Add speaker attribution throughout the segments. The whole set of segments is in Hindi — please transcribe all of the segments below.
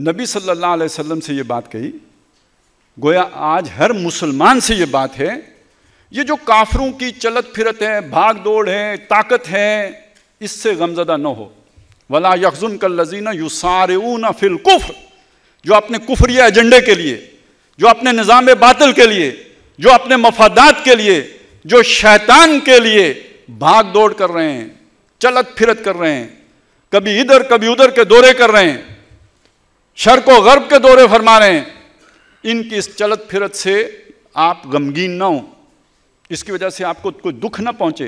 Speaker 1: नबी सल्लल्लाहु अलैहि वसल्लम से ये बात कही गोया आज हर मुसलमान से ये बात है ये जो काफरों की चलत फिरत है भाग दौड़ है ताकत है इससे गमजदा न हो वला यकजुन कल लजीना यू सारे फिल कुफ जो अपने कुफरिया एजेंडे के लिए जो अपने निज़ाम बातल के लिए जो अपने मफादात के लिए जो शैतान के लिए भाग दौड़ कर रहे हैं चलत फिरत कर रहे हैं कभी इधर कभी उधर के दौरे कर रहे हैं शर्क व गर्ब के दौरे फरमा रहे हैं इनकी इस चलत फिरत से आप गमगीन ना हो इसकी वजह से आपको कोई दुख ना पहुंचे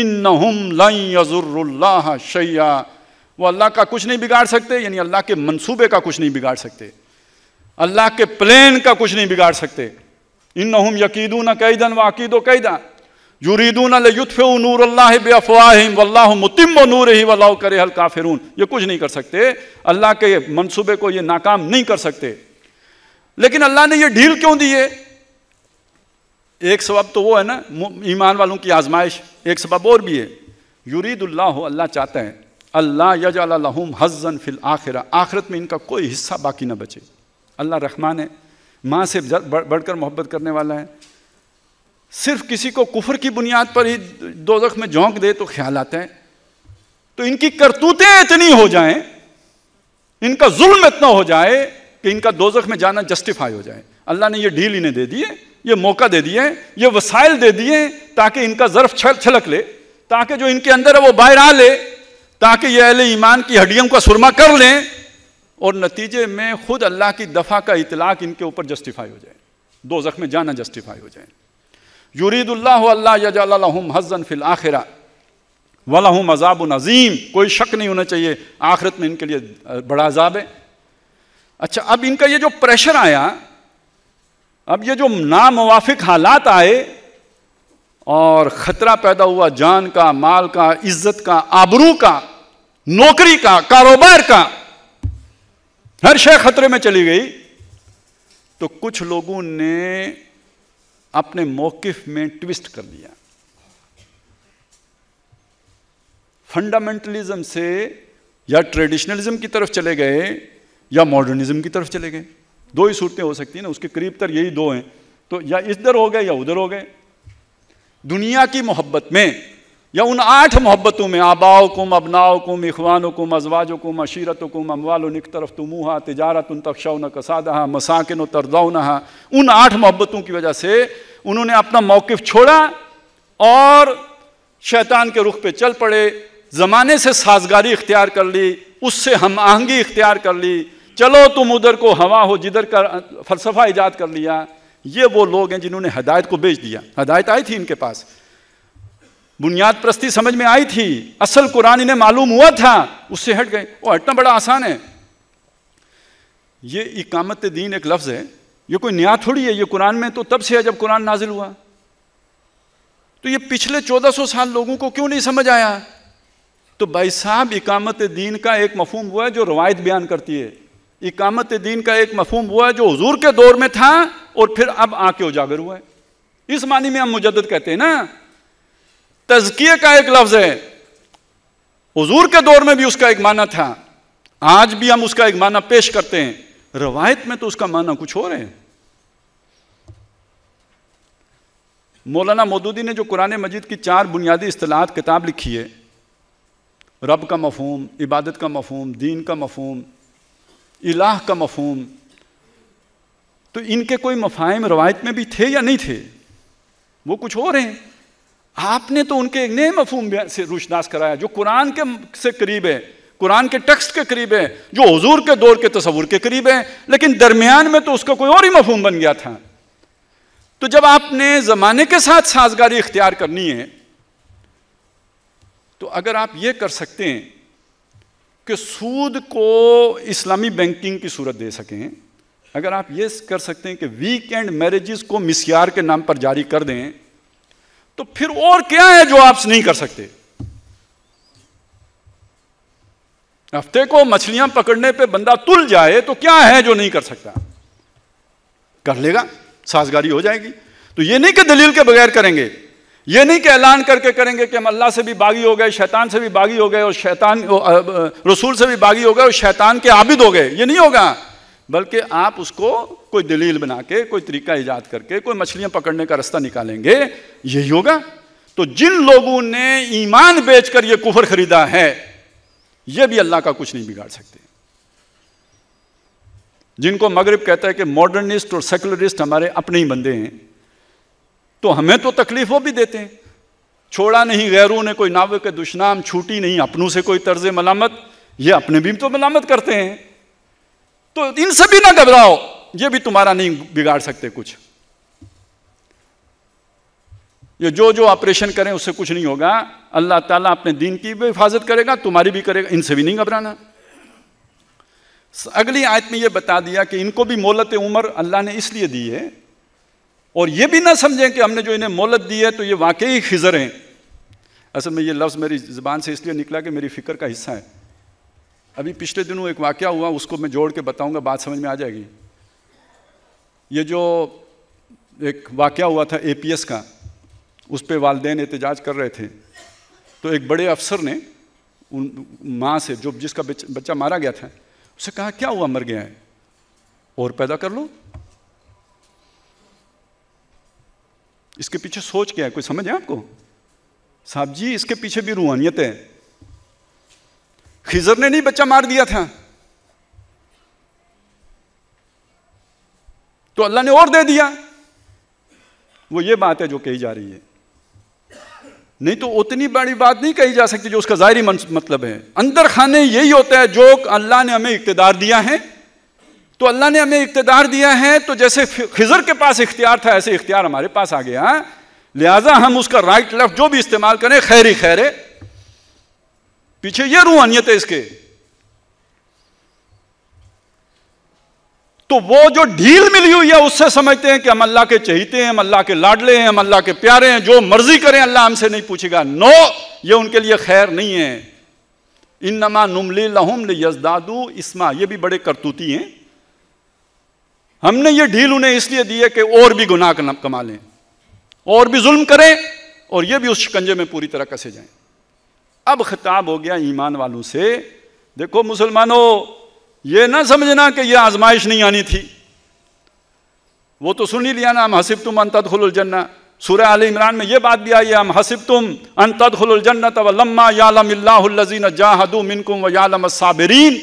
Speaker 1: इन नहुम लई यजुर्ल्ला शैया वो अल्लाह का कुछ नहीं बिगाड़ सकते यानी अल्लाह के मंसूबे का कुछ नहीं बिगाड़ सकते अल्लाह के प्लान का कुछ नहीं बिगाड़ सकते इन नहुम यकीदू न कैदन व अकीदो कैदा यूरीदून युतफ़ नूर बेअफ़वाहिम वल्ला मुतिम नूर ही वल्ला करे हल काफिरून ये कुछ नहीं कर सकते अल्लाह के मनसूबे को ये नाकाम नहीं कर सकते लेकिन अल्लाह ने ये ढील क्यों दी है एक सबब तो वो है ना ईमान वालों की आजमाइश एक सबब और भी है यूरीदुल्ला हो अल्लाह चाहते हैं अल्लाह यजालहम हजन फिल आखिर आखिरत में इनका कोई हिस्सा बाकी ना बचे अल्लाह रहमान है माँ से बढ़कर मोहब्बत करने वाला है सिर्फ किसी को कुफर की बुनियाद पर ही दोजख में झोंक दे तो ख्याल आता है तो इनकी करतूतें इतनी हो जाएं, इनका जुल्म इतना हो जाए कि इनका दोजख में जाना जस्टिफाई हो जाए अल्लाह ने ये ढील इन्हें दे दी है ये मौका दे दिए ये वसाइल दे दिए ताकि इनका ज़र्फ छल छलक ले ताकि जो इनके अंदर है वो बाहर आ ले ताकि ये अहले ईमान की हड्डियों का सुरमा कर लें और नतीजे में खुद अल्लाह की दफ़ा का इतलाक इनके ऊपर जस्टिफाई हो जाए दो जख्म जाना जस्टिफाई हो जाए यूरीदुल्ला हजन फिल आखिरा वलहम अजाब नज़ीम कोई शक नहीं होना चाहिए आखिरत में इनके लिए बड़ा अजाब है अच्छा अब इनका ये जो प्रेशर आया अब ये जो नामवाफिक हालात आए और ख़तरा पैदा हुआ जान का माल का इज्जत का आबरू का नौकरी का कारोबार का हर शय खतरे में चली गई तो कुछ लोगों ने अपने मौकफ में ट्विस्ट कर दिया फंडामेंटलिज्म से या ट्रेडिशनलिज्म की तरफ चले गए या मॉडर्निज्म की तरफ चले गए दो ही सूरतें हो सकती हैं ना उसके करीब तर यही दो हैं तो या इधर हो गए या उधर हो गए दुनिया की मोहब्बत में या उन आठ मोहब्बतों में आबाओ कुम अबनाओ कुम इखवान कुम अजवाज कुम अशीरत कुम अमवाल उनक तरफ तुमूहा तजारत उन तकशाउन कसादहा मसाकिन तरदाउनहा उन आठ मोहब्बतों की वजह से उन्होंने अपना मौक़ छोड़ा और शैतान के रुख पे चल पड़े ज़माने से साजगारी इख्तियार कर ली उससे हम आहंगी इख्तियार कर ली चलो तुम उधर को हवा हो जिधर का फलसफा ईजाद कर लिया ये वो लोग हैं जिन्होंने हदायत को बेच दिया हदायत आई थी इनके पास बुनियाद प्रस्ती समझ में आई थी असल कुरान इन्हें मालूम हुआ था उससे हट गए वो हटना बड़ा आसान है ये इकामत दीन एक लफ्ज़ है ये कोई न्याय थोड़ी है ये कुरान में तो तब से है जब कुरान नाजिल हुआ तो ये पिछले 1400 साल लोगों को क्यों नहीं समझ आया तो भाई साहब इकामत दीन का एक मफहम हुआ है जो रवायत बयान करती है इकामत दीन का एक मफहम हुआ है जो हजूर के दौर में था और फिर अब आके उजागर हुआ है इस मानी में हम मुजद कहते हैं ना तजकिए का एक लफ्ज है हजूर के दौर में भी उसका एक माना था आज भी हम उसका एक माना पेश करते हैं रवायत में तो उसका माना कुछ और है मौलाना मोदूदी ने जो कुरान मजिद की चार बुनियादी असलाहत किताब लिखी है रब का मफहम इबादत का मफहम दीन का मफहम इलाह का मफहम तो इनके कोई मफाहम रवायत में भी थे या नहीं थे वो कुछ और हैं आपने तो उनके एक नए मफहम से रोशनास कराया जो कुरान के से करीब है कुरान के टेक्स्ट के करीब है जो हजूर के दौर के तस्वूर के करीब है लेकिन दरमियान में तो उसका कोई और ही मफहम बन गया था तो जब आपने ज़माने के साथ साजगारी इख्तियार करनी है तो अगर आप ये कर सकते हैं कि सूद को इस्लामी बैंकिंग की सूरत दे सकें अगर आप ये कर सकते हैं कि वीकेंड मैरिज को मिसियार के नाम पर जारी कर दें तो फिर और क्या है जो आप नहीं कर सकते हफ्ते को मछलियां पकड़ने पे बंदा तुल जाए तो क्या है जो नहीं कर सकता कर लेगा साजगारी हो जाएगी तो ये नहीं कि दलील के बगैर करेंगे ये नहीं कि ऐलान करके करेंगे कि हम अल्लाह से भी बागी हो गए शैतान से भी बागी हो गए और शैतान रसूल से भी बागी हो गए और शैतान के आबिद हो गए ये नहीं होगा बल्कि आप उसको कोई दलील बना के कोई तरीका ईजाद करके कोई मछलियां पकड़ने का रास्ता निकालेंगे यही होगा तो जिन लोगों ने ईमान बेचकर यह कुफर खरीदा है यह भी अल्लाह का कुछ नहीं बिगाड़ सकते जिनको मगरब कहता है कि मॉडर्निस्ट और सेकुलरिस्ट हमारे अपने ही बंदे हैं तो हमें तो तकलीफ वो भी देते हैं छोड़ा नहीं गैरों ने कोई नाव के दुश्नाम छूटी नहीं अपनों से कोई तर्ज मलामत ये अपने भी तो मलामत करते हैं तो इनसे भी ना घबराओ ये भी तुम्हारा नहीं बिगाड़ सकते कुछ ये जो जो ऑपरेशन करें उससे कुछ नहीं होगा अल्लाह ताला अपने दीन की भी हिफाजत करेगा तुम्हारी भी करेगा इनसे भी नहीं घबराना अगली आयत में यह बता दिया कि इनको भी मोहलत उम्र अल्लाह ने इसलिए दी है और ये भी ना समझें कि हमने जो इन्हें मोहलत दी है तो ये वाकई खिजर हैं असल में ये लफ्ज़ मेरी ज़बान से इसलिए निकला कि मेरी फ़िक्र का हिस्सा है अभी पिछले दिनों एक वाक्य हुआ उसको मैं जोड़ के बताऊंगा बात समझ में आ जाएगी ये जो एक वाक़ हुआ था एपीएस का उस पर वालदे एहतजाज कर रहे थे तो एक बड़े अफसर ने उन माँ से जो जिसका बच्चा मारा गया था उसे कहा क्या हुआ मर गया है और पैदा कर लो इसके पीछे सोच क्या है कोई समझ है आपको साहब जी इसके पीछे भी रूहानियत है खिजर ने नहीं बच्चा मार दिया था तो अल्लाह ने और दे दिया वो ये बात है जो कही जा रही है नहीं तो उतनी बड़ी बात नहीं कही जा सकती जो उसका ज़ाहरी मतलब है अंदर खाने यही होता है जो अल्लाह ने हमें इकतदार दिया है तो अल्लाह ने हमें इकतदार दिया है तो जैसे खिजर के पास इख्तियार था ऐसे इख्तियार हमारे पास आ गया लिहाजा हम उसका राइट लेफ्ट जो भी इस्तेमाल करें खैर ही खैर है पीछे ये रूहानियत है इसके तो वो जो ढील मिली हुई है उससे समझते हैं कि हम अल्लाह के चहीते हैं हम अल्लाह के लाडले हैं हम अल्लाह के प्यारे हैं जो मर्जी करें अल्लाह हमसे नहीं पूछेगा नो ये उनके लिए खैर नहीं है इन नमा नुमले लहुम यजदादू इसमा ये भी बड़े करतूती हैं हमने ये ढील उन्हें इसलिए दी है कि और भी गुनाह कमा लें और भी जुल्म करें और ये भी उस शिकंजे में पूरी तरह कसे जाएं अब खिताब हो गया ईमान वालों से देखो मुसलमानों ये ना समझना कि यह आजमाइश नहीं आनी थी वो तो सुन ही लिया ना हम हसिब तुम जन्ना सूर्य आल इमरान में यह बात भी आई है हम हसिब तुम अनतदुलजन्नत यालम यालमीन जाहदू मिनकुम व यालम साबरीन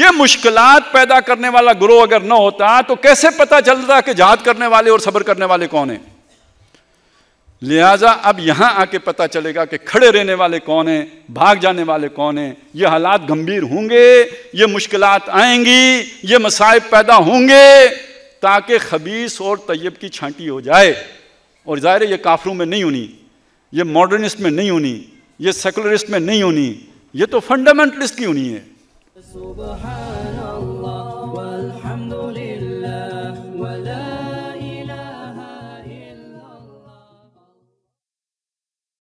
Speaker 1: ये मुश्किल पैदा करने वाला ग्रोह अगर न होता तो कैसे पता चलता कि जहाद करने वाले और सब्र करने वाले कौन है लिहाजा अब यहाँ आके पता चलेगा कि खड़े रहने वाले कौन हैं भाग जाने वाले कौन हैं ये हालात गंभीर होंगे ये मुश्किलात आएंगी ये मसाइब पैदा होंगे ताकि खबीस और तयब की छांटी हो जाए और ज़ाहिर ये काफरों में नहीं होनी ये मॉडर्निस्ट में नहीं होनी ये सेकुलरिस्ट में नहीं होनी ये तो फंडामेंटलिस्ट की होनी है